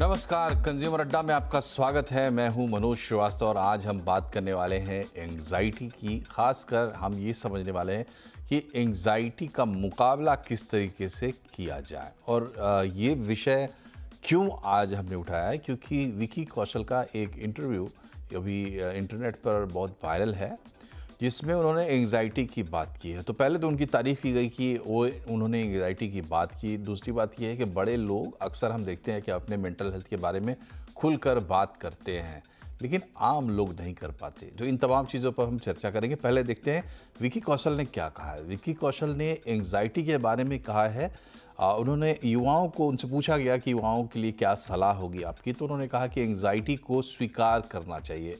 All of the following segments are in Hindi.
नमस्कार कंज्यूमर अड्डा में आपका स्वागत है मैं हूं मनोज श्रीवास्तव और आज हम बात करने वाले हैं एंग्जाइटी की खासकर हम ये समझने वाले हैं कि एंग्जाइटी का मुकाबला किस तरीके से किया जाए और ये विषय क्यों आज हमने उठाया है क्योंकि विकी कौशल का एक इंटरव्यू अभी इंटरनेट पर बहुत वायरल है जिसमें उन्होंने एंग्जाइटी की बात की है तो पहले तो उनकी तारीफ की गई कि वो उन्होंने एंग्जाइटी की बात की दूसरी बात यह है कि बड़े लोग अक्सर हम देखते हैं कि अपने मेंटल हेल्थ के बारे में खुलकर बात करते हैं लेकिन आम लोग नहीं कर पाते तो इन तमाम चीज़ों पर हम चर्चा करेंगे पहले देखते हैं विकी कौशल ने क्या कहा है विकी कौशल ने एंग्जाइटी के बारे में कहा है उन्होंने युवाओं को उनसे पूछा गया कि युवाओं के लिए क्या सलाह होगी आपकी तो उन्होंने कहा कि एंग्जाइटी को स्वीकार करना चाहिए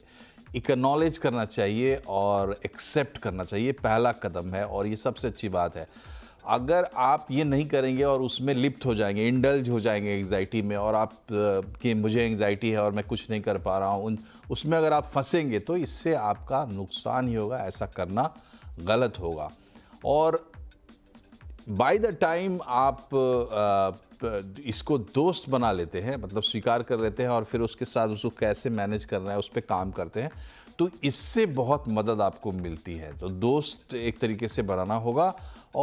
इकनॉलेज करना चाहिए और एक्सेप्ट करना चाहिए पहला कदम है और ये सबसे अच्छी बात है अगर आप ये नहीं करेंगे और उसमें लिप्त हो जाएंगे इंडल्ज हो जाएंगे एंग्जाइटी में और आप कि मुझे एंग्जाइटी है और मैं कुछ नहीं कर पा रहा हूँ उन उसमें अगर आप फंसेंगे तो इससे आपका नुकसान ही होगा ऐसा करना गलत होगा और बाय द टाइम आप uh, uh, इसको दोस्त बना लेते हैं मतलब स्वीकार कर लेते हैं और फिर उसके साथ उसको कैसे मैनेज करना है उस पर काम करते हैं तो इससे बहुत मदद आपको मिलती है तो दोस्त एक तरीके से बनाना होगा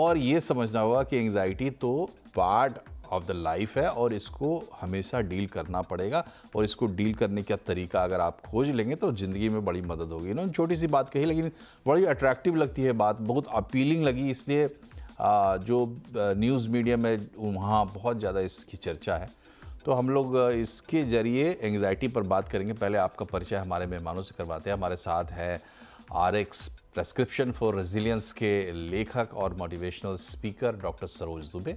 और ये समझना होगा कि एंग्जाइटी तो पार्ट ऑफ द लाइफ है और इसको हमेशा डील करना पड़ेगा और इसको डील करने का तरीका अगर आप खोज लेंगे तो ज़िंदगी में बड़ी मदद होगी इन्होंने छोटी सी बात कही लेकिन बड़ी अट्रैक्टिव लगती है बात बहुत अपीलिंग लगी इसलिए जो न्यूज़ मीडिया में वहाँ बहुत ज़्यादा इसकी चर्चा है तो हम लोग इसके ज़रिए एंगजाइटी पर बात करेंगे पहले आपका परिचय हमारे मेहमानों से करवाते हैं हमारे साथ है R X prescription for resilience के लेखक और motivational speaker doctor Saroj Dubey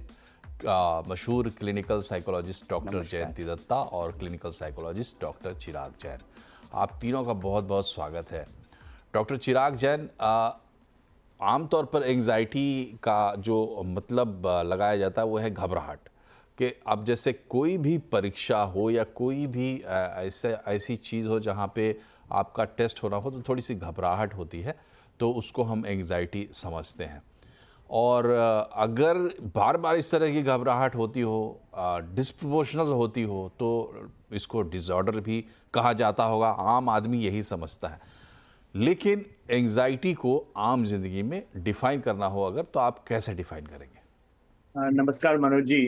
मशहूर clinical psychologist doctor Jayanti Datta और clinical psychologist doctor Chirag Jain आप तीनों का बहुत बहुत स्वागत है डॉक्टर चिराग जैन आमतौर पर एंग्जाइटी का जो मतलब लगाया जाता है वो है घबराहट कि अब जैसे कोई भी परीक्षा हो या कोई भी ऐसे ऐसी चीज़ हो जहाँ पे आपका टेस्ट होना हो तो थोड़ी सी घबराहट होती है तो उसको हम एंग्जाइटी समझते हैं और अगर बार बार इस तरह की घबराहट होती हो डिस्प्रोपोर्शनल होती हो तो इसको डिज़ॉर्डर भी कहा जाता होगा आम आदमी यही समझता है लेकिन एंजाइटी को आम जिंदगी में डिफाइन करना हो अगर तो आप कैसे डिफाइन करेंगे नमस्कार मनोज जी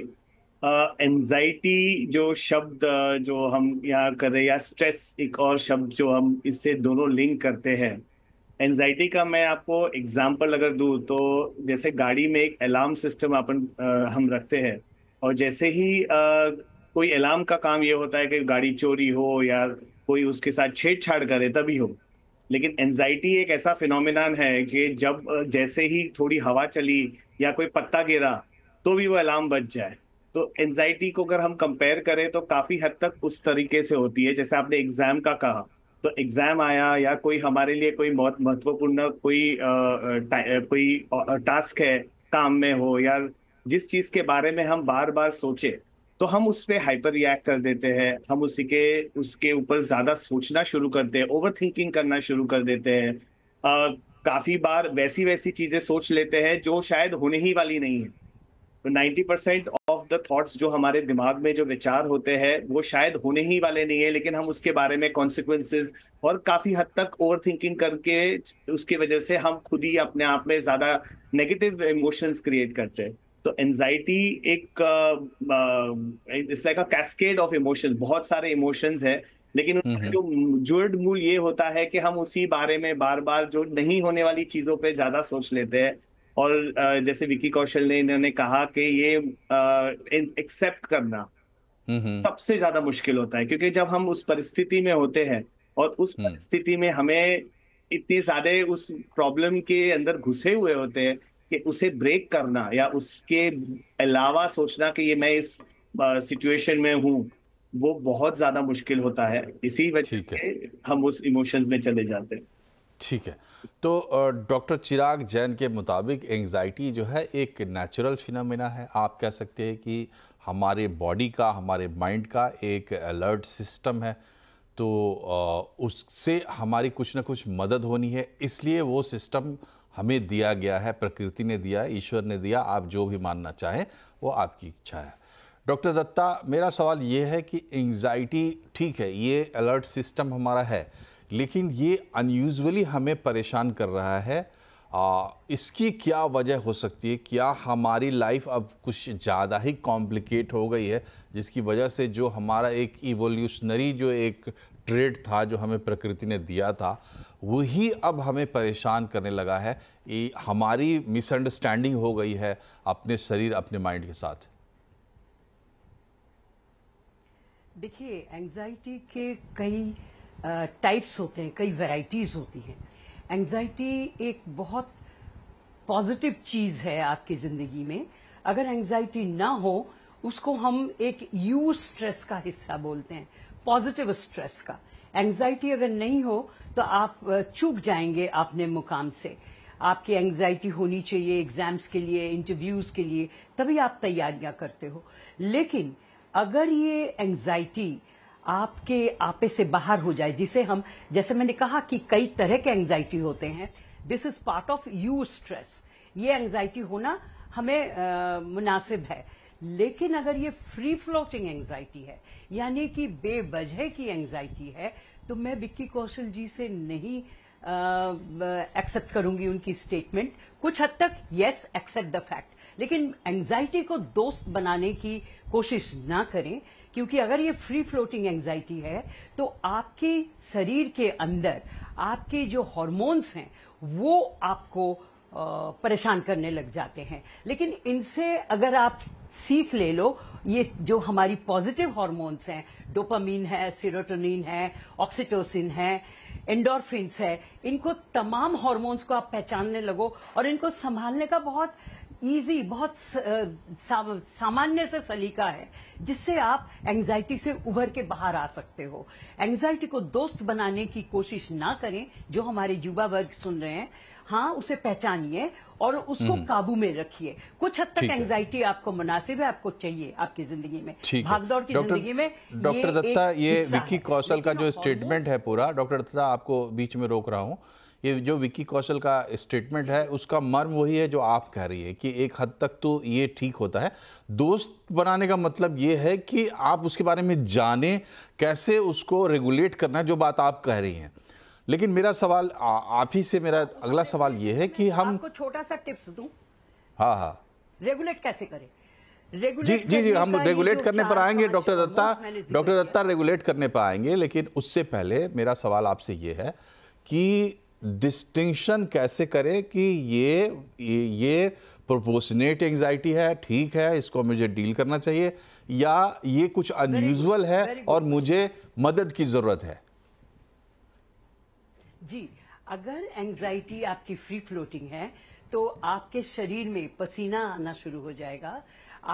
एंजाइटी uh, जो शब्द जो हम यहाँ कर रहे हैं या स्ट्रेस एक और शब्द जो हम इससे दोनों लिंक करते हैं एंजाइटी का मैं आपको एग्जाम्पल अगर दूँ तो जैसे गाड़ी में एक अलार्म सिस्टम अपन uh, हम रखते हैं और जैसे ही uh, कोई अलार्म का काम ये होता है कि गाड़ी चोरी हो या कोई उसके साथ छेड़छाड़ करे तभी हो लेकिन एनजाइटी एक ऐसा फिनोमिनान है कि जब जैसे ही थोड़ी हवा चली या कोई पत्ता गिरा तो भी वो अलार्म बच जाए तो एनजाइटी को अगर हम कंपेयर करें तो काफ़ी हद तक उस तरीके से होती है जैसे आपने एग्ज़ाम का कहा तो एग्ज़ाम आया या कोई हमारे लिए कोई बहुत महत्वपूर्ण कोई आ, कोई टास्क है काम में हो या जिस चीज़ के बारे में हम बार बार सोचे तो हम उस पर हाइपर रिएक्ट कर देते हैं हम उसी के उसके ऊपर ज़्यादा सोचना शुरू करते हैं ओवर थिंकिंग करना शुरू कर देते हैं काफ़ी बार वैसी वैसी चीज़ें सोच लेते हैं जो शायद होने ही वाली नहीं है तो परसेंट ऑफ द थॉट्स जो हमारे दिमाग में जो विचार होते हैं वो शायद होने ही वाले नहीं है लेकिन हम उसके बारे में कॉन्सिक्वेंसेज और काफ़ी हद तक ओवर थिंकिंग करके उसकी वजह से हम खुद ही अपने आप में ज़्यादा नेगेटिव इमोशंस क्रिएट करते हैं तो एनजाइटी एक it's like a cascade of emotion बहुत सारे इमोशंस है लेकिन हम्म, हम्म। जो जुर्ड मूल ये होता है कि हम उसी बारे में बार बार जो नहीं होने वाली चीजों पे ज्यादा सोच लेते हैं और जैसे विकी कौशल ने इन्होंने कहा कि ये एक्सेप्ट करना हम्म, सबसे ज्यादा मुश्किल होता है क्योंकि जब हम उस परिस्थिति में होते हैं और उस परिस्थिति में हमें इतने ज्यादा उस प्रॉब्लम के अंदर घुसे हुए होते हैं कि उसे ब्रेक करना या उसके अलावा सोचना कि ये मैं इस सिचुएशन में हूँ वो बहुत ज्यादा मुश्किल होता है इसी वजह से हम उस इमोशंस में चले जाते हैं ठीक है तो डॉक्टर चिराग जैन के मुताबिक एंजाइटी जो है एक नेचुरल फिनमिना है आप कह सकते हैं कि हमारे बॉडी का हमारे माइंड का एक अलर्ट सिस्टम है तो उससे हमारी कुछ ना कुछ मदद होनी है इसलिए वो सिस्टम हमें दिया गया है प्रकृति ने दिया है ईश्वर ने दिया आप जो भी मानना चाहें वो आपकी इच्छा है डॉक्टर दत्ता मेरा सवाल ये है कि एंग्जाइटी ठीक है ये अलर्ट सिस्टम हमारा है लेकिन ये अनयूजअली हमें परेशान कर रहा है आ, इसकी क्या वजह हो सकती है क्या हमारी लाइफ अब कुछ ज़्यादा ही कॉम्प्लिकेट हो गई है जिसकी वजह से जो हमारा एक इवोल्यूशनरी जो एक ट्रेड था जो हमें प्रकृति ने दिया था वही अब हमें परेशान करने लगा है हमारी मिसअंडरस्टैंडिंग हो गई है अपने शरीर अपने माइंड के साथ देखिए एंजाइटी के कई टाइप्स होते हैं कई वैरायटीज होती हैं एंजाइटी एक बहुत पॉजिटिव चीज़ है आपकी ज़िंदगी में अगर एंजाइटी ना हो उसको हम एक यू स्ट्रेस का हिस्सा बोलते हैं पॉजिटिव स्ट्रेस का एंजाइटी अगर नहीं हो तो आप चूक जाएंगे अपने मुकाम से आपकी एंग्जाइटी होनी चाहिए एग्जाम्स के लिए इंटरव्यूज के लिए तभी आप तैयारियां करते हो लेकिन अगर ये एंग्जाइटी आपके आपे से बाहर हो जाए जिसे हम जैसे मैंने कहा कि कई तरह के एंग्जाइटी होते हैं this is part of you stress ये एंग्जाइटी होना हमें आ, मुनासिब है लेकिन अगर ये फ्री फ्लोटिंग एंग्जाइटी है यानी कि बेवजह की एंग्जाइटी है तो मैं विक्की कौशल जी से नहीं एक्सेप्ट करूंगी उनकी स्टेटमेंट कुछ हद तक यस एक्सेप्ट द फैक्ट लेकिन एंजाइटी को दोस्त बनाने की कोशिश ना करें क्योंकि अगर ये फ्री फ्लोटिंग एंजाइटी है तो आपके शरीर के अंदर आपके जो हॉर्मोन्स हैं वो आपको परेशान करने लग जाते हैं लेकिन इनसे अगर आप सीख ले लो ये जो हमारी पॉजिटिव हॉर्मोन्स हैं डोपामीन है सीरोटोनिन है ऑक्सीटोसिन है एंडोरफिन्स है इनको तमाम हॉर्मोन्स को आप पहचानने लगो और इनको संभालने का बहुत इजी बहुत सामान्य से सलीका है जिससे आप एंजाइटी से उभर के बाहर आ सकते हो एंजाइटी को दोस्त बनाने की कोशिश ना करें जो हमारे युवा वर्ग सुन रहे हैं हाँ उसे पहचानिए और उसको हम्म। काबू में रखिए कुछ हद तक एंग्जाइटी आपको मुनासिब है आपको चाहिए आपकी जिंदगी में भागदौड़ की जिंदगी में डॉक्टर दत्ता ये विक्की कौशल का जो स्टेटमेंट है पूरा डॉक्टर दत्ता आपको बीच में रोक रहा हूँ ये जो विक्की कौशल का स्टेटमेंट है उसका मर्म वही है जो आप कह रही है कि एक हद तक तो ये ठीक होता है दोस्त बनाने का मतलब ये है कि आप उसके बारे में जाने कैसे उसको रेगुलेट करना है जो बात आप कह रही हैं लेकिन मेरा सवाल आप ही से मेरा अगला सवाल ये है कि हम आपको छोटा सा टिप्स दूं हाँ हाँ रेगुलेट कैसे करें जी जी जी हम रेगुलेट करने पर आएंगे doctor Datta doctor Datta regulate करने पर आएंगे लेकिन उससे पहले मेरा सवाल आपसे ये है कि डिस्टिंक्शन कैसे करें कि ये ये, ये प्रोपोर्शनेट एंग्जाइटी है ठीक है इसको मुझे डील करना चाहिए या ये कुछ अनयूजल है और मुझे मदद की ज़रूरत है जी अगर एंजाइटी आपकी फ्री फ्लोटिंग है तो आपके शरीर में पसीना आना शुरू हो जाएगा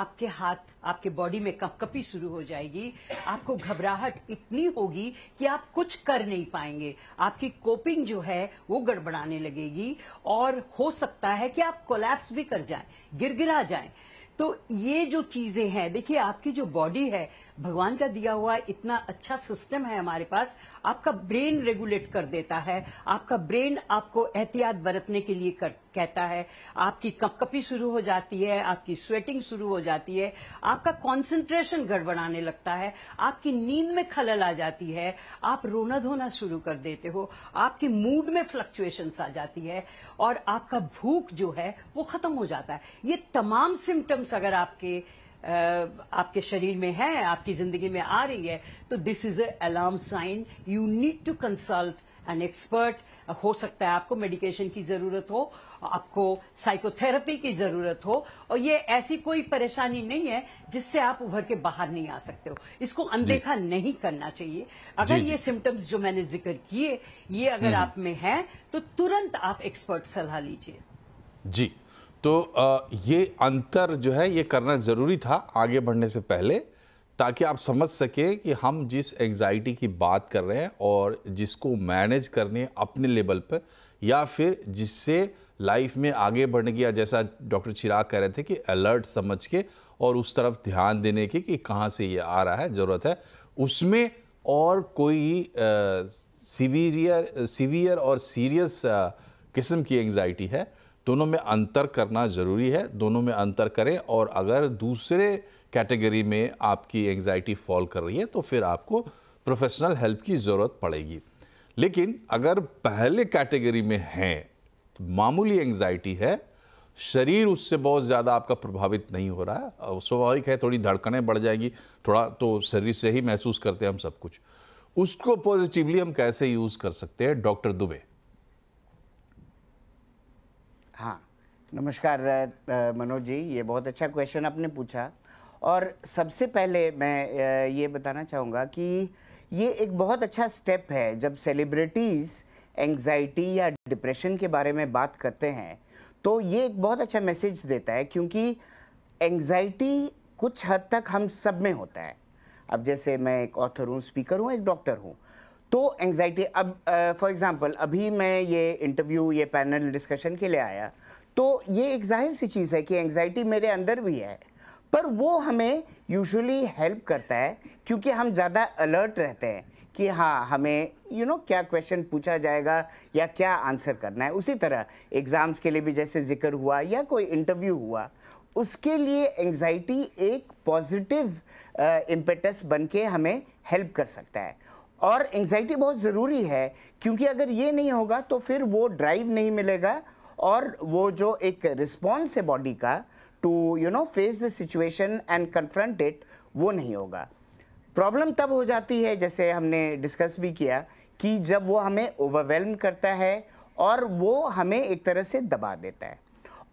आपके हाथ आपके बॉडी में कपकपी शुरू हो जाएगी आपको घबराहट इतनी होगी कि आप कुछ कर नहीं पाएंगे आपकी कोपिंग जो है वो गड़बड़ाने लगेगी और हो सकता है कि आप कोलैप्स भी कर जाएं गिरा जाए तो ये जो चीजें हैं देखिए आपकी जो बॉडी है भगवान का दिया हुआ इतना अच्छा सिस्टम है हमारे पास आपका ब्रेन रेगुलेट कर देता है आपका ब्रेन आपको एहतियात बरतने के लिए कर, कहता है आपकी कपकपी शुरू हो जाती है आपकी स्वेटिंग शुरू हो जाती है आपका कंसंट्रेशन गड़बड़ाने लगता है आपकी नींद में खलल आ जाती है आप रोना धोना शुरू कर देते हो आपके मूड में फ्लक्चुएशन आ जाती है और आपका भूख जो है वो खत्म हो जाता है ये तमाम सिम्टम्स अगर आपके आपके शरीर में है आपकी जिंदगी में आ रही है तो this is alarm sign you need to consult an expert हो सकता है आपको मेडिकेशन की जरूरत हो आपको साइकोथेरेपी की जरूरत हो और ये ऐसी कोई परेशानी नहीं है जिससे आप उभर के बाहर नहीं आ सकते हो इसको अनदेखा नहीं करना चाहिए अगर ये सिम्टम्स जो मैंने जिक्र किए ये अगर हम्म। आप में है तो तुरंत आप एक्सपर्ट सलाह लीजिए जी तो ये अंतर जो है ये करना ज़रूरी था आगे बढ़ने से पहले ताकि आप समझ सकें कि हम जिस एंजाइटी की बात कर रहे हैं और जिसको मैनेज करने अपने लेवल पर या फिर जिससे लाइफ में आगे बढ़ने की या जैसा डॉक्टर चिराग कह रहे थे कि अलर्ट समझ के और उस तरफ ध्यान देने के कि कहाँ से ये आ रहा है ज़रूरत है उसमें और कोई सीवियर सीवियर और सीरियस किस्म की एंजाइटी है दोनों में अंतर करना ज़रूरी है दोनों में अंतर करें और अगर दूसरे कैटेगरी में आपकी एंग्जाइटी फॉल कर रही है तो फिर आपको प्रोफेशनल हेल्प की ज़रूरत पड़ेगी लेकिन अगर पहले कैटेगरी में हैं तो मामूली एंग्जाइटी है शरीर उससे बहुत ज़्यादा आपका प्रभावित नहीं हो रहा है स्वाभाविक है थोड़ी धड़कनें बढ़ जाएगी थोड़ा तो शरीर से ही महसूस करते हैं हम सब कुछ उसको पॉजिटिवली हम कैसे यूज़ कर सकते हैं डॉक्टर दुबे नमस्कार मनोज जी ये बहुत अच्छा क्वेश्चन आपने पूछा और सबसे पहले मैं ये बताना चाहूँगा कि ये एक बहुत अच्छा स्टेप है जब सेलिब्रिटीज़ एंग्जाइटी या डिप्रेशन के बारे में बात करते हैं तो ये एक बहुत अच्छा मैसेज देता है क्योंकि एंग्जाइटी कुछ हद तक हम सब में होता है अब जैसे मैं एक ऑथर हूँ स्पीकर हूँ एक डॉक्टर हूँ तो एंग्जाइटी अब फॉर uh, एग्ज़ाम्पल अभी मैं ये इंटरव्यू ये पैनल डिस्कशन के लिए आया तो ये एक जाहिर सी चीज़ है कि एंग्जाइटी मेरे अंदर भी है पर वो हमें यूजुअली हेल्प करता है क्योंकि हम ज़्यादा अलर्ट रहते हैं कि हाँ हमें यू you नो know, क्या क्वेश्चन पूछा जाएगा या क्या आंसर करना है उसी तरह एग्ज़ाम्स के लिए भी जैसे जिक्र हुआ या कोई इंटरव्यू हुआ उसके लिए एंग्जाइटी एक पॉजिटिव इम्पेटस बन के हमें हेल्प कर सकता है और एंग्जाइटी बहुत ज़रूरी है क्योंकि अगर ये नहीं होगा तो फिर वो ड्राइव नहीं मिलेगा और वो जो एक रिस्पॉन्स है बॉडी का to you know face the situation and confront it वो नहीं होगा प्रॉब्लम तब हो जाती है जैसे हमने डिस्कस भी किया कि जब वो हमें ओवरवेलम करता है और वो हमें एक तरह से दबा देता है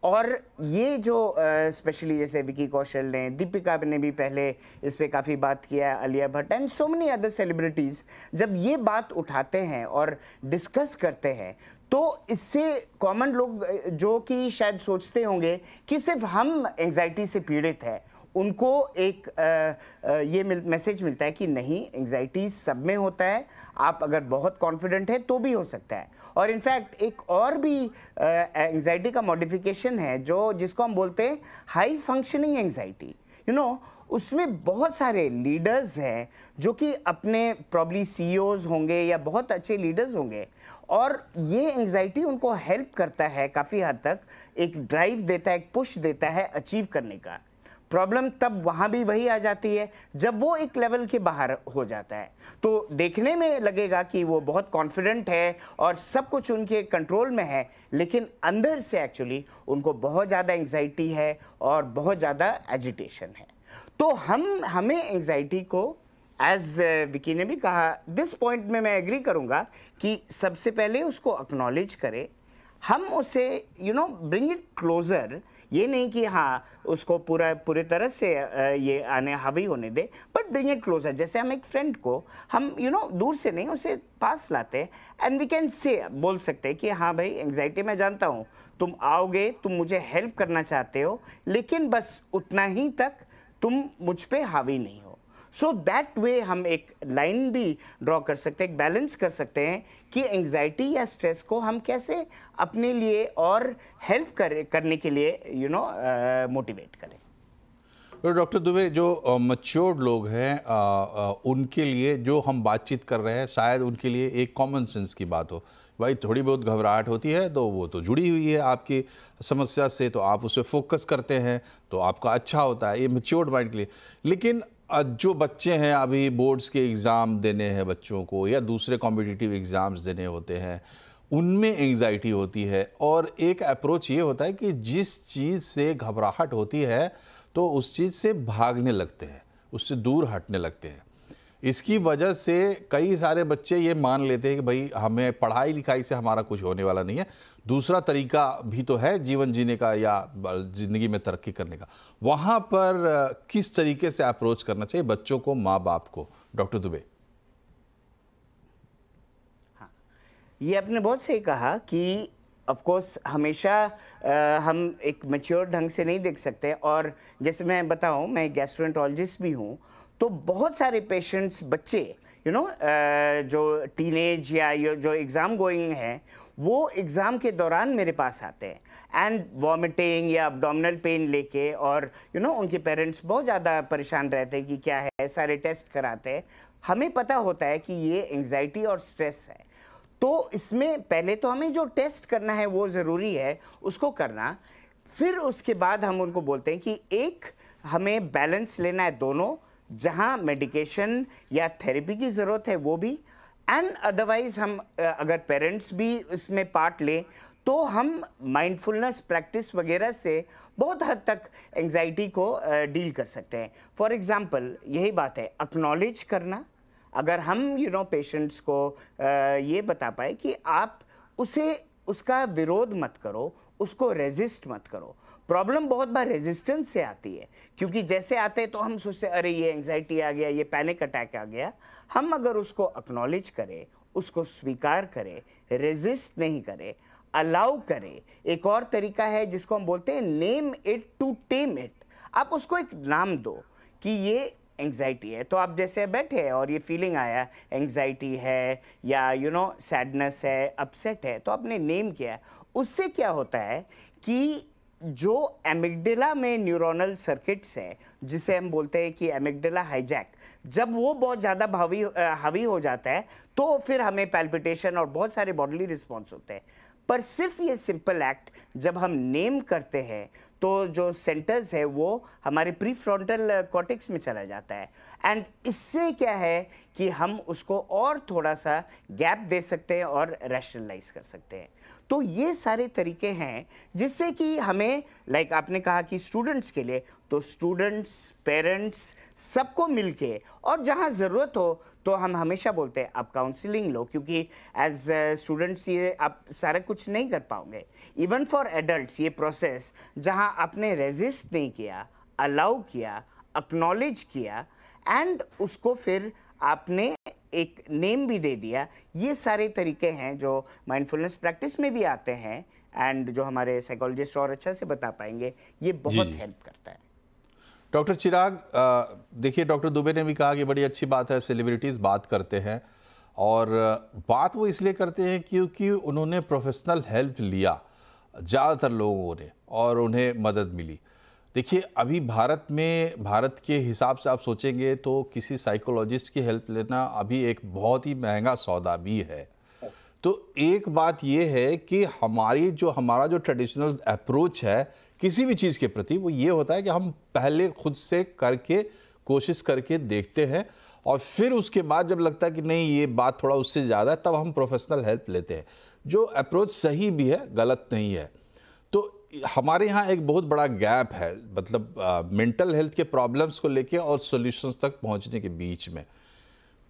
और ये जो स्पेशली uh, जैसे विकी कौशल ने दीपिका ने भी पहले इस पर काफ़ी बात किया Alia Bhatt and so many other celebrities जब ये बात उठाते हैं और डिस्कस करते हैं तो इससे कॉमन लोग जो कि शायद सोचते होंगे कि सिर्फ हम एंग्जाइटी से पीड़ित हैं उनको एक आ, आ, ये मिल, मैसेज मिलता है कि नहीं एंग्जाइटी सब में होता है आप अगर बहुत कॉन्फिडेंट हैं तो भी हो सकता है और इनफैक्ट एक और भी एंग्जाइटी का मॉडिफिकेशन है जो जिसको हम बोलते हैं high functioning anxiety you know उसमें बहुत सारे लीडर्स हैं जो कि अपने प्रॉब्ली सी e होंगे या बहुत अच्छे लीडर्स होंगे और ये एंग्जाइटी उनको हेल्प करता है काफ़ी हद तक एक ड्राइव देता है एक पुश देता है अचीव करने का प्रॉब्लम तब वहाँ भी वही आ जाती है जब वो एक लेवल के बाहर हो जाता है तो देखने में लगेगा कि वो बहुत कॉन्फिडेंट है और सब कुछ उनके कंट्रोल में है लेकिन अंदर से एक्चुअली उनको बहुत ज़्यादा एंग्जाइटी है और बहुत ज़्यादा एजिटेशन है तो हम हमें एंग्जाइटी को एज विकी uh, ने भी कहा दिस पॉइंट में मैं एग्री करूँगा कि सबसे पहले उसको अक्नॉलेज करें हम उसे you know bring it closer ये नहीं कि हाँ उसको पूरा पूरी तरह से ये आने हावी होने दे बट ब्रिंग इट क्लोजर जैसे हम एक फ्रेंड को हम यू you नो know, दूर से नहीं उसे पास लाते एंड वी कैन से बोल सकते हैं कि हाँ भाई एंग्जाइटी मैं जानता हूँ तुम आओगे तुम मुझे हेल्प करना चाहते हो लेकिन बस उतना ही तक तुम मुझ पर हावी नहीं हो सो दैट वे हम एक लाइन भी ड्रॉ कर सकते हैं बैलेंस कर सकते हैं कि एंग्जाइटी या स्ट्रेस को हम कैसे अपने लिए और हेल्प कर, करने के लिए यू नो मोटिवेट करें डॉक्टर तो दुबे जो मच्योर्ड लोग हैं उनके लिए जो हम बातचीत कर रहे हैं शायद उनके लिए एक कॉमन सेंस की बात हो भाई थोड़ी बहुत घबराहट होती है तो वो तो जुड़ी हुई है आपकी समस्या से तो आप उस पर फोकस करते हैं तो आपका अच्छा होता है ये मच्योर्ड माइंड के लिए लेकिन जो बच्चे हैं अभी बोर्ड्स के एग्ज़ाम देने हैं बच्चों को या दूसरे कॉम्पिटिटिव एग्ज़ाम्स देने होते हैं उनमें एंग्जाइटी होती है और एक अप्रोच ये होता है कि जिस चीज़ से घबराहट होती है तो उस चीज़ से भागने लगते हैं उससे दूर हटने लगते हैं इसकी वजह से कई सारे बच्चे ये मान लेते हैं कि भाई हमें पढ़ाई लिखाई से हमारा कुछ होने वाला नहीं है दूसरा तरीका भी तो है जीवन जीने का या ज़िंदगी में तरक्की करने का वहां पर किस तरीके से अप्रोच करना चाहिए बच्चों को माँ बाप को डॉक्टर दुबे हाँ ये आपने बहुत सही कहा कि ऑफ कोर्स हमेशा आ, हम एक मेच्योर ढंग से नहीं देख सकते और जैसे मैं बताऊं मैं गैस्ट्रोटोलॉजिस्ट भी हूँ तो बहुत सारे पेशेंट्स बच्चे यू you नो know, जो टीनेज या जो एग्ज़ाम गोइंग हैं वो एग्ज़ाम के दौरान मेरे पास आते हैं एंड वॉमिटिंग या अबडोमिनल पेन लेके और यू you नो know, उनके पेरेंट्स बहुत ज़्यादा परेशान रहते हैं कि क्या है सारे टेस्ट कराते हैं हमें पता होता है कि ये एंग्जाइटी और स्ट्रेस है तो इसमें पहले तो हमें जो टेस्ट करना है वो ज़रूरी है उसको करना फिर उसके बाद हम उनको बोलते हैं कि एक हमें बैलेंस लेना है दोनों जहाँ मेडिकेशन या थेरेपी की ज़रूरत है वो भी एंड अदरवाइज हम अगर पेरेंट्स भी इसमें पार्ट लें तो हम माइंडफुलनेस प्रैक्टिस वगैरह से बहुत हद तक एंजाइटी को डील कर सकते हैं फॉर एग्ज़ाम्पल यही बात है अक्नॉलेज करना अगर हम यू नो पेशेंट्स को ये बता पाए कि आप उसे उसका विरोध मत करो उसको रेजिस्ट मत करो प्रॉब्लम बहुत बार रेजिस्टेंस से आती है क्योंकि जैसे आते हैं तो हम सोचते अरे ये एंग्जाइटी आ गया ये पैनिक अटैक आ गया हम अगर उसको अक्नॉलेज करें उसको स्वीकार करें रेजिस्ट नहीं करें अलाउ करें एक और तरीका है जिसको हम बोलते हैं name it to tame it आप उसको एक नाम दो कि ये एंग्जाइटी है तो आप जैसे बैठे और ये फीलिंग आया एंग्जाइटी है या यू नो सैडनेस है अपसेट है तो आपने नेम किया उससे क्या होता है कि जो एमिगडिला में न्यूरोनल सर्किट्स है जिसे हम बोलते हैं कि एमिगडिला हाईजैक जब वो बहुत ज़्यादा भावी हावी हो जाता है तो फिर हमें पैल्पिटेशन और बहुत सारे बॉडली रिस्पॉन्स होते हैं पर सिर्फ ये सिंपल एक्ट जब हम नेम करते हैं तो जो सेंटर्स है वो हमारे प्री फ्रॉन्टल कॉटिक्स में चला जाता है एंड इससे क्या है कि हम उसको और थोड़ा सा गैप दे सकते हैं और रैशनलाइज कर सकते हैं तो ये सारे तरीके हैं जिससे कि हमें लाइक आपने कहा कि स्टूडेंट्स के लिए तो स्टूडेंट्स पेरेंट्स सबको मिलके और जहाँ ज़रूरत हो तो हम हमेशा बोलते हैं आप काउंसलिंग लो क्योंकि एज स्टूडेंट्स uh, ये आप सारा कुछ नहीं कर पाओगे इवन फॉर एडल्ट ये प्रोसेस जहाँ आपने रेजिस्ट नहीं किया अलाउ किया अपनॉलेज किया एंड उसको फिर आपने एक नेम भी दे दिया ये सारे तरीके हैं जो माइंडफुलनेस प्रैक्टिस में भी आते हैं एंड जो हमारे साइकोलॉजिस्ट और अच्छा से बता पाएंगे ये बहुत हेल्प करता है डॉक्टर चिराग देखिए डॉक्टर दुबे ने भी कहा कि बड़ी अच्छी बात है सेलिब्रिटीज़ बात करते हैं और बात वो इसलिए करते हैं क्योंकि उन्होंने प्रोफेशनल हेल्प लिया ज़्यादातर लोगों ने और उन्हें मदद मिली देखिए अभी भारत में भारत के हिसाब से आप सोचेंगे तो किसी साइकोलॉजिस्ट की हेल्प लेना अभी एक बहुत ही महंगा सौदा भी है तो एक बात ये है कि हमारी जो हमारा जो ट्रेडिशनल अप्रोच है किसी भी चीज़ के प्रति वो ये होता है कि हम पहले खुद से करके कोशिश करके देखते हैं और फिर उसके बाद जब लगता है कि नहीं ये बात थोड़ा उससे ज़्यादा है तब हम प्रोफेशनल हेल्प लेते हैं जो अप्रोच सही भी है गलत नहीं है हमारे यहाँ एक बहुत बड़ा गैप है मतलब मेंटल हेल्थ के प्रॉब्लम्स को लेके और सॉल्यूशंस तक पहुँचने के बीच में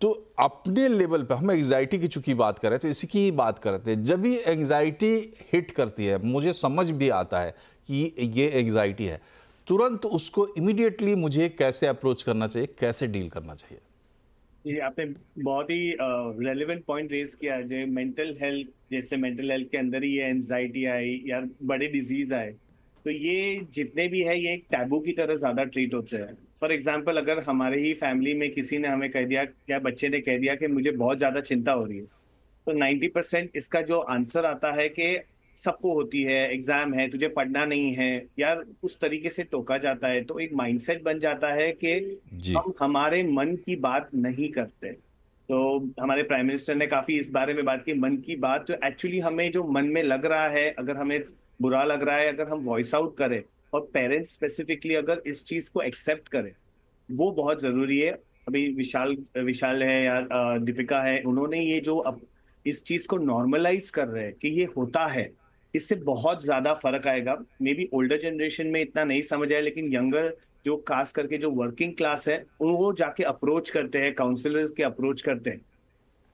तो अपने लेवल पे हम एंग्जाइटी की चुकी बात कर रहे थे तो इसी की ही बात करते हैं जब भी एंग्जाइटी हिट करती है मुझे समझ भी आता है कि ये एंग्जाइटी है तुरंत उसको इमिडिएटली मुझे कैसे अप्रोच करना चाहिए कैसे डील करना चाहिए ये आपने बहुत ही रेलिवेंट पॉइंट रेज किया है जो मेंटल हेल्थ जैसे मेंटल हेल्थ के अंदर ही ये एनजाइटी आई या बड़े डिजीज आए तो ये जितने भी है ये एक टैबू की तरह ज्यादा ट्रीट होते हैं फॉर एग्जाम्पल अगर हमारे ही फैमिली में किसी ने हमें कह दिया या बच्चे ने कह दिया कि मुझे बहुत ज्यादा चिंता हो रही है तो नाइन्टी परसेंट इसका जो आंसर आता है कि सबको होती है एग्जाम है तुझे पढ़ना नहीं है यार उस तरीके से टोका जाता है तो एक माइंडसेट बन जाता है कि हम हमारे मन की बात नहीं करते तो हमारे प्राइम मिनिस्टर ने काफी इस बारे में बात की मन की बात तो एक्चुअली हमें जो मन में लग रहा है अगर हमें बुरा लग रहा है अगर हम वॉइस आउट करें और पेरेंट्स स्पेसिफिकली अगर इस चीज को एक्सेप्ट करें वो बहुत जरूरी है अभी विशाल विशाल है या दीपिका है उन्होंने ये जो अब इस चीज को नॉर्मलाइज कर रहे हैं कि ये होता है इससे बहुत ज्यादा फर्क आएगा मे बी ओल्डर जनरेशन में इतना नहीं समझ आया लेकिन यंगर जो खास करके जो वर्किंग क्लास है वो जाके अप्रोच करते हैं काउंसिलर के अप्रोच करते हैं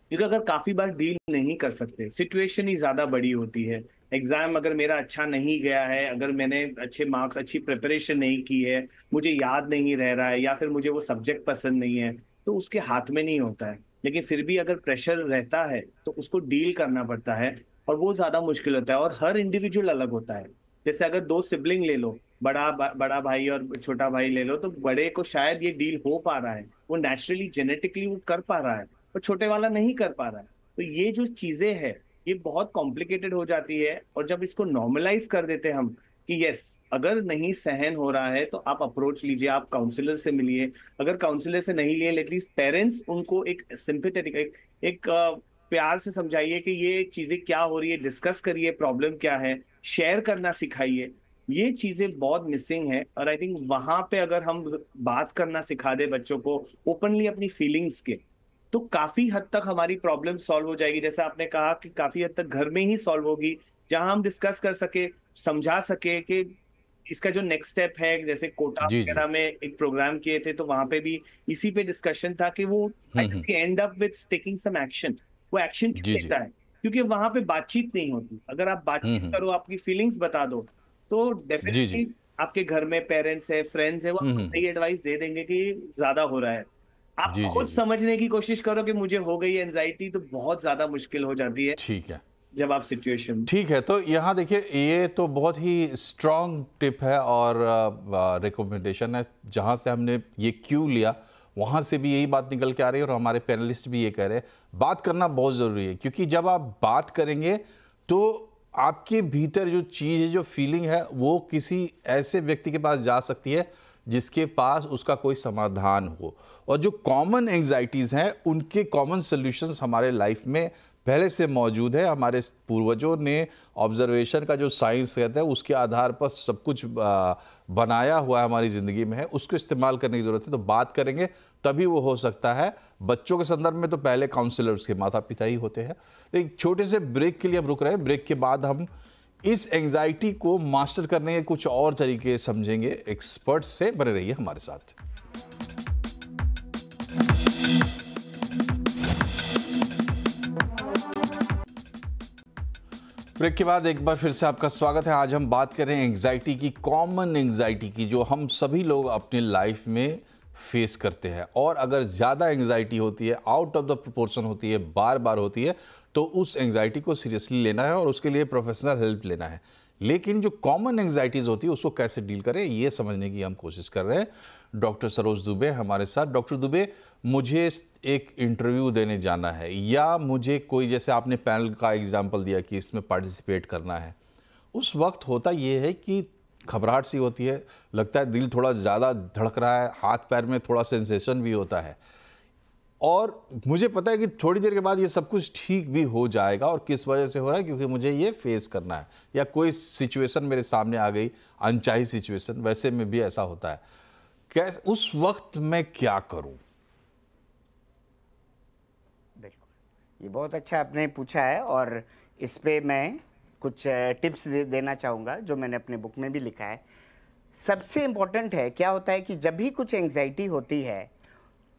क्योंकि अगर काफी बार डील नहीं कर सकते सिचुएशन ही ज्यादा बड़ी होती है एग्जाम अगर मेरा अच्छा नहीं गया है अगर मैंने अच्छे मार्क्स अच्छी प्रिपरेशन नहीं की है मुझे याद नहीं रह रहा है या फिर मुझे वो सब्जेक्ट पसंद नहीं है तो उसके हाथ में नहीं होता है लेकिन फिर भी अगर प्रेशर रहता है तो उसको डील करना पड़ता है और वो ज्यादा मुश्किल होता है और हर इंडिविजुअल अलग होता है जैसे अगर दो सिबलिंग ले लो बड़ा बड़ा भाई और छोटा भाई ले लो तो बड़े को शायद ये डील हो पा रहा है वो नेचुरली जेनेटिकली वो कर पा रहा है और छोटे वाला नहीं कर पा रहा है तो ये जो चीजें है ये बहुत कॉम्प्लिकेटेड हो जाती है और जब इसको नॉर्मलाइज कर देते हम कि यस अगर नहीं सहन हो रहा है तो आप अप्रोच लीजिए आप काउंसलर से मिलिए अगर काउंसलर से नहीं लिए एटलीस्ट पेरेंट्स उनको एक सिंपथेटिक एक, एक प्यार से समझाइए कि ये चीजें क्या हो रही है डिस्कस करिए प्रॉब्लम क्या है शेयर करना सिखाइए ये चीजें बहुत मिसिंग है और आई थिंक वहां पे अगर हम बात करना सिखा दे बच्चों को ओपनली अपनी फीलिंग्स के तो काफी हद तक हमारी प्रॉब्लम सॉल्व हो जाएगी जैसे आपने कहा कि काफी हद तक घर में ही सॉल्व होगी जहां हम डिस्कस कर सके समझा सके कि इसका जो नेक्स्ट स्टेप है जैसे कोटा वगैरह में एक प्रोग्राम किए थे तो वहां पे भी इसी पे डिस्कशन था कि वो end up with taking some action वो एक्शन लेता है क्योंकि वहां पे बातचीत नहीं होती अगर आप बातचीत हम्म, हम्म। करो आपकी फीलिंग्स बता दो तो डेफिनेटली आपके घर में पेरेंट्स है फ्रेंड्स है वो हम्म, सही एडवाइस दे देंगे कि ज्यादा हो रहा है आप जी, खुद जी, समझने की कोशिश करो कि मुझे हो गई एनजाइटी तो बहुत ज्यादा मुश्किल हो जाती है ठीक है जब आप सिचुएशन ठीक है तो यहाँ देखिए ये तो बहुत ही स्ट्रॉन्ग टिप है और रिकमेंडेशन है जहाँ से हमने ये क्यू लिया वहाँ से भी यही बात निकल के आ रही है और हमारे पैनलिस्ट भी ये कह रहे हैं बात करना बहुत ज़रूरी है क्योंकि जब आप बात करेंगे तो आपके भीतर जो चीज़ है जो फीलिंग है वो किसी ऐसे व्यक्ति के पास जा सकती है जिसके पास उसका कोई समाधान हो और जो कॉमन एंगजाइटीज़ हैं उनके कॉमन सोल्यूशंस हमारे लाइफ में पहले से मौजूद है हमारे पूर्वजों ने ऑब्जर्वेशन का जो साइंस कहता है उसके आधार पर सब कुछ बनाया हुआ है हमारी ज़िंदगी में है उसको इस्तेमाल करने की ज़रूरत है तो बात करेंगे तभी वो हो सकता है बच्चों के संदर्भ में तो पहले काउंसिलर्स के माता पिता ही होते हैं तो एक छोटे से ब्रेक के लिए हम रुक रहे हैं ब्रेक के बाद हम इस एंगजाइटी को मास्टर करने के कुछ और तरीके समझेंगे एक्सपर्ट्स से बने रहिए हमारे साथ ब्रेक के बाद एक बार फिर से आपका स्वागत है आज हम बात कर रहे हैं एंग्जाइटी की कॉमन एंग्जाइटी की जो हम सभी लोग अपने लाइफ में फेस करते हैं और अगर ज़्यादा एंग्जाइटी होती है आउट ऑफ द प्रोपोर्शन होती है बार बार होती है तो उस एंग्जाइटी को सीरियसली लेना है और उसके लिए प्रोफेशनल हेल्प लेना है लेकिन जो कॉमन एंग्जाइटीज़ होती है उसको कैसे डील करें ये समझने की हम कोशिश कर रहे हैं डॉक्टर सरोज दुबे हमारे साथ डॉक्टर दुबे मुझे एक इंटरव्यू देने जाना है या मुझे कोई जैसे आपने पैनल का एग्जाम्पल दिया कि इसमें पार्टिसिपेट करना है उस वक्त होता ये है कि घबराहट सी होती है लगता है दिल थोड़ा ज़्यादा धड़क रहा है हाथ पैर में थोड़ा सेंसेशन भी होता है और मुझे पता है कि थोड़ी देर के बाद ये सब कुछ ठीक भी हो जाएगा और किस वजह से हो रहा है क्योंकि मुझे ये फेस करना है या कोई सिचुएशन मेरे सामने आ गई अनचाही सिचुएशन वैसे में भी ऐसा होता है कैसे उस वक्त मैं क्या करूं बिल्कुल ये बहुत अच्छा आपने पूछा है और इस पे मैं कुछ टिप्स दे, देना चाहूंगा जो मैंने अपने बुक में भी लिखा है सबसे इंपॉर्टेंट है क्या होता है कि जब भी कुछ एंग्जाइटी होती है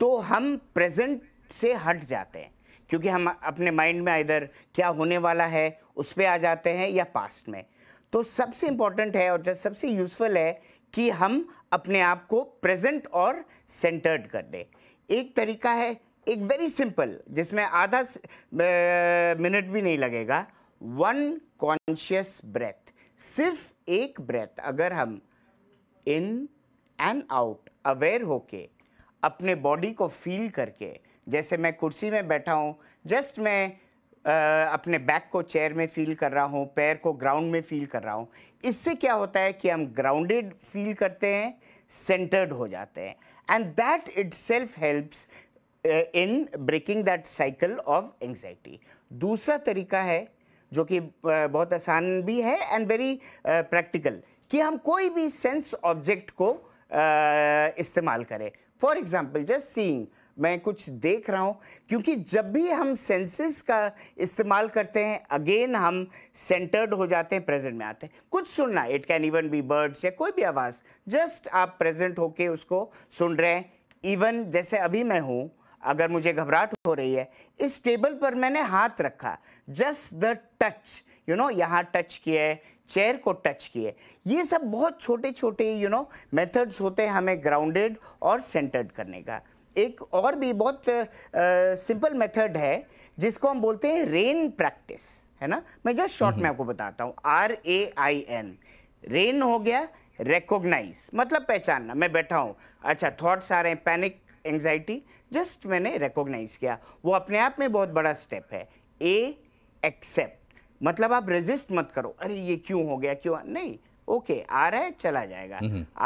तो हम प्रेजेंट से हट जाते हैं क्योंकि हम अपने माइंड में इधर क्या होने वाला है उस पर आ जाते हैं या पास्ट में तो सबसे इम्पॉर्टेंट है और जो सबसे यूज़फुल है कि हम अपने आप को प्रेजेंट और सेंटर्ड कर दे एक तरीका है एक वेरी सिंपल जिसमें आधा मिनट भी नहीं लगेगा वन कॉन्शियस ब्रेथ सिर्फ एक ब्रेथ अगर हम इन एंड आउट अवेयर होके अपने बॉडी को फील करके जैसे मैं कुर्सी में बैठा हूँ जस्ट मैं अपने बैक को चेयर में फील कर रहा हूँ पैर को ग्राउंड में फील कर रहा हूँ इससे क्या होता है कि हम ग्राउंडेड फील करते हैं सेंटर्ड हो जाते हैं and that itself helps in breaking that cycle of anxiety दूसरा तरीका है जो कि बहुत आसान भी है एंड वेरी प्रैक्टिकल कि हम कोई भी सेंस ऑब्जेक्ट को uh, इस्तेमाल करें फॉर एग्जाम्पल जस्ट सीइंग मैं कुछ देख रहा हूँ क्योंकि जब भी हम सेंसेस का इस्तेमाल करते हैं अगेन हम सेंटर्ड हो जाते हैं प्रेजेंट में आते हैं कुछ सुनना it can even be birds या कोई भी आवाज़ जस्ट आप प्रेजेंट होके उसको सुन रहे हैं इवन जैसे अभी मैं हूँ अगर मुझे घबराहट हो रही है इस टेबल पर मैंने हाथ रखा just the touch you know यहाँ टच किया है चेयर को टच किए ये सब बहुत छोटे छोटे यू नो मेथड्स होते हैं हमें ग्राउंडेड और सेंटर्ड करने का एक और भी बहुत सिंपल uh, मेथड है जिसको हम बोलते हैं रेन प्रैक्टिस है ना मैं जस्ट शॉर्ट में आपको बताता हूँ R A I N rain हो गया रेकोगनाइज मतलब पहचानना मैं बैठा हूँ अच्छा थॉट्स आ रहे हैं पैनिक एंग्जाइटी जस्ट मैंने रेकोगनाइज किया वो अपने आप में बहुत बड़ा स्टेप है ए एक्सेप्ट मतलब आप रेजिस्ट मत करो अरे ये क्यों हो गया क्यों नहीं ओके okay, आ रहा है चला जाएगा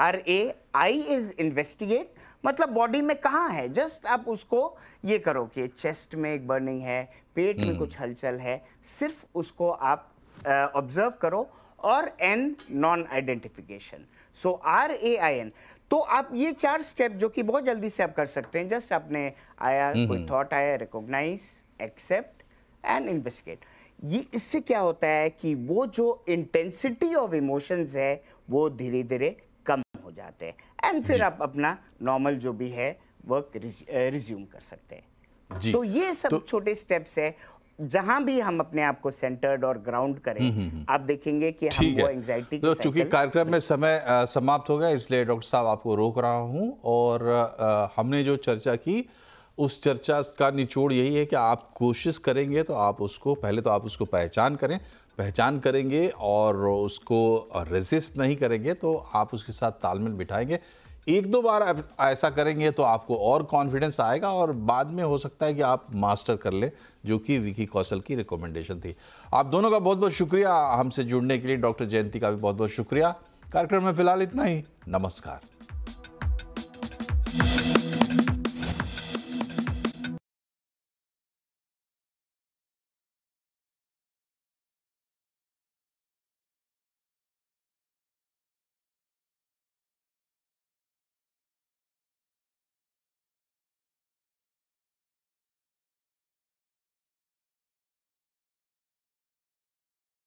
R A I is investigate मतलब बॉडी में कहाँ है जस्ट आप उसको ये करो कि चेस्ट में एक बर्निंग है पेट में हम्म। कुछ हलचल है सिर्फ उसको आप ऑब्जर्व करो और N non identification so R A I N तो आप ये चार स्टेप जो कि बहुत जल्दी से आप कर सकते हैं जस्ट आपने आया हम्म। कोई थॉट आया रिकॉग्नाइज एक्सेप्ट एंड इन्वेस्टिगेट ये इससे क्या होता है कि वो जो इंटेंसिटी ऑफ इमोशंस है वो धीरे धीरे जाते हैं एंड फिर आप अपना नॉर्मल जो भी है वर्क रिज्यूम कर सकते हैं तो ये सब तो... छोटे स्टेप्स है जहां भी हम अपने आप को सेंटर्ड और ग्राउंड करें हम्म, हम्म, हम्म। आप देखेंगे कि हम वो एंजाइटी तो चूंकि कार्यक्रम में समय समाप्त हो गया इसलिए डॉक्टर साहब आपको रोक रहा हूं और आ, हमने जो चर्चा की उस चर्चा का निचोड़ यही है कि आप कोशिश करेंगे तो आप उसको पहले तो आप उसको पहचान करें पहचान करेंगे और उसको रेजिस्ट नहीं करेंगे तो आप उसके साथ तालमेल बिठाएंगे एक दो बार ऐसा करेंगे तो आपको और कॉन्फिडेंस आएगा और बाद में हो सकता है कि आप मास्टर कर लें जो कि विकी कौशल की रिकमेंडेशन थी आप दोनों का बहुत बहुत शुक्रिया हमसे जुड़ने के लिए डॉक्टर जयंती का भी बहुत बहुत शुक्रिया कार्यक्रम में फिलहाल इतना ही नमस्कार